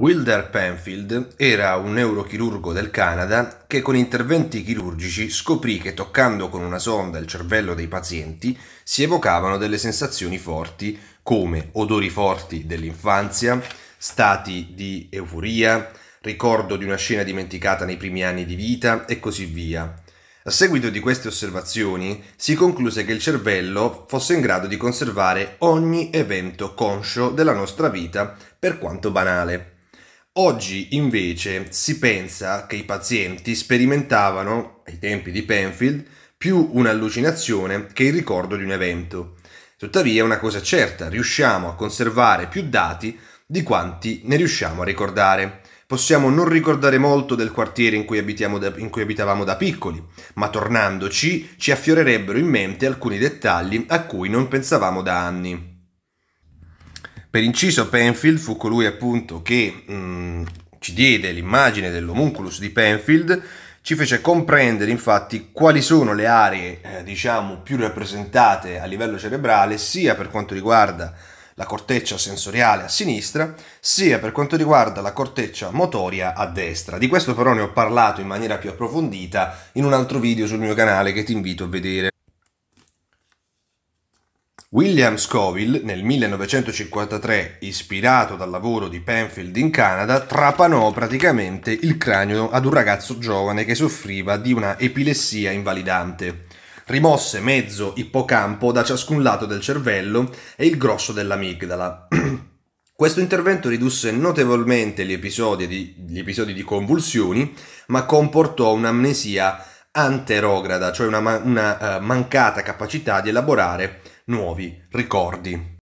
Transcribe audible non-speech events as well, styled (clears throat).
Wilder Penfield era un neurochirurgo del Canada che con interventi chirurgici scoprì che toccando con una sonda il cervello dei pazienti si evocavano delle sensazioni forti come odori forti dell'infanzia, stati di euforia, ricordo di una scena dimenticata nei primi anni di vita e così via. A seguito di queste osservazioni si concluse che il cervello fosse in grado di conservare ogni evento conscio della nostra vita, per quanto banale. Oggi invece si pensa che i pazienti sperimentavano, ai tempi di Penfield, più un'allucinazione che il ricordo di un evento. Tuttavia una cosa è certa, riusciamo a conservare più dati di quanti ne riusciamo a ricordare. Possiamo non ricordare molto del quartiere in cui, da, in cui abitavamo da piccoli, ma tornandoci ci affiorerebbero in mente alcuni dettagli a cui non pensavamo da anni. Per inciso Penfield fu colui appunto che mh, mm, ci diede l'immagine dell'omunculus di Penfield, ci fece comprendere infatti quali sono le aree eh, diciamo più rappresentate a livello cerebrale sia per quanto riguarda la corteccia sensoriale a sinistra, sia per quanto riguarda la corteccia motoria a destra. Di questo però ne ho parlato in maniera più approfondita in un altro video sul mio canale che ti invito a vedere. William Scoville nel 1953, ispirato dal lavoro di Penfield in Canada, trapanò praticamente il cranio ad un ragazzo giovane che soffriva di una epilessia invalidante. Rimosse mezzo ippocampo da ciascun lato del cervello e il grosso dell'amigdala. (clears throat) Questo intervento ridusse notevolmente gli episodi, di, gli episodi di, convulsioni, ma comportò un'amnesia anterograda, cioè una, una uh, mancata capacità di elaborare nuovi ricordi.